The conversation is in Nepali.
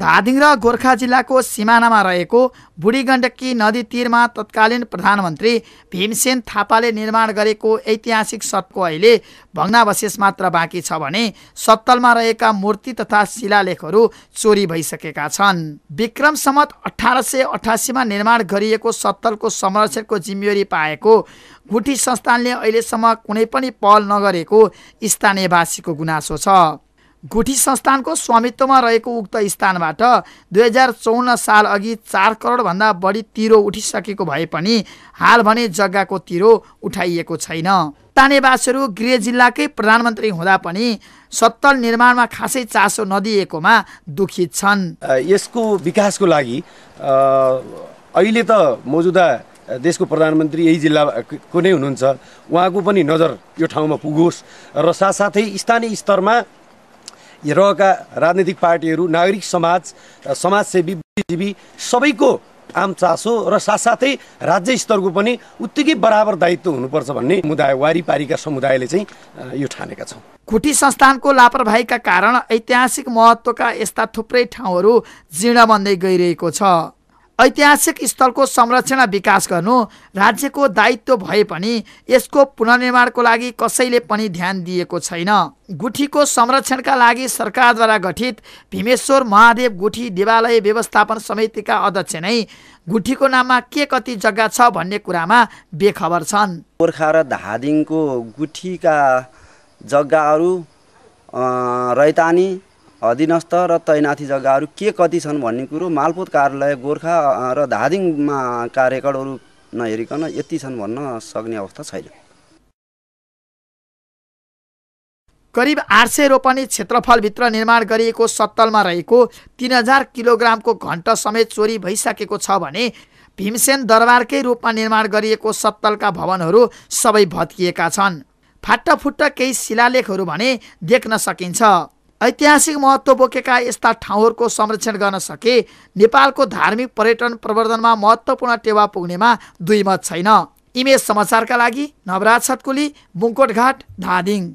धादिङ र गोर्खा जिल्लाको सिमानामा रहेको बुढी गण्डकी नदी तीरमा तत्कालीन प्रधानमन्त्री भीमसेन थापाले निर्माण गरेको ऐतिहासिक सटको अहिले भग्नावशेष मात्र बाँकी छ भने सत्तलमा रहेका मूर्ति तथा शिलालेखहरू चोरी भइसकेका छन् विक्रम सम्मत अठार सय अठासीमा निर्माण गरिएको सत्तलको संरक्षणको जिम्मेवारी पाएको गुठी संस्थानले अहिलेसम्म कुनै पनि पहल नगरेको स्थानीयवासीको गुनासो छ गुठी संस्थानको स्वामित्वमा रहेको उक्त स्थानबाट दुई हजार चौन्न साल अघि चार करोडभन्दा बढी तिरो उठिसकेको भए पनि हाल भने जग्गाको तिरो उठाइएको छैन तानेवासहरू गृह जिल्लाकै प्रधानमन्त्री हुँदा पनि सत्तल निर्माणमा खासै चासो नदिएकोमा दुखित छन् यसको विकासको लागि अहिले त मौजुदा देशको प्रधानमन्त्री यही जिल्लाको नै हुनुहुन्छ उहाँको पनि नजर यो ठाउँमा पुगोस् र साथसाथै स्थानीय स्तरमा रहेका राजनैतिक पार्टीहरू नागरिक समाज समाजसेवी बुद्धिजीवी सबैको आम चासो र साथसाथै राज्य स्तरको पनि उत्तिकै बराबर दायित्व हुनुपर्छ भन्ने मुदाय वारिपारिका समुदायले चाहिँ यो ठानेका छौँ कुटी संस्थानको लापरवाहीका कारण ऐतिहासिक महत्त्वका यस्ता थुप्रै ठाउँहरू जीर्ण बन्दै गइरहेको छ ऐतिहासिक स्थलको संरक्षण विकास गर्नु राज्यको दायित्व भए पनि यसको पुनर्निर्माणको लागि कसैले पनि ध्यान दिएको छैन गुठीको संरक्षणका लागि सरकारद्वारा गठित भीमेश्वर महादेव गुठी देवालय व्यवस्थापन समितिका अध्यक्ष नै गुठीको नाममा के कति जग्गा छ भन्ने कुरामा बेखबर छन् गोर्खा र धादिङको गुठीका जग्गाहरू रैतानी अधीनस्थ र तैनाथी जग्गाहरू के कति छन् भन्ने कुरो मालपोत कार्यालय गोर्खा र धादिङमा का रेकर्डहरू नहेरिकन यति छन् भन्न सक्ने अवस्था छैन करिब आठ सय रोपनी क्षेत्रफलभित्र निर्माण गरिएको सत्तलमा रहेको तिन हजार किलोग्रामको घन्ट समेत चोरी भइसकेको छ भने भीमसेन दरबारकै रूपमा निर्माण गरिएको सत्तलका भवनहरू सबै भत्किएका छन् फाटाफुट्टा केही शिलालेखहरू भने देख्न सकिन्छ ऐतिहासिक महत्त्व बोकेका यस्ता ठाउँहरूको संरक्षण गर्न सके नेपालको धार्मिक पर्यटन प्रवर्धनमा महत्त्वपूर्ण टेवा पुग्नेमा दुई मत छैन इमेज समाचारका लागि नवराज छतकुली बुङकोटघाट धादिङ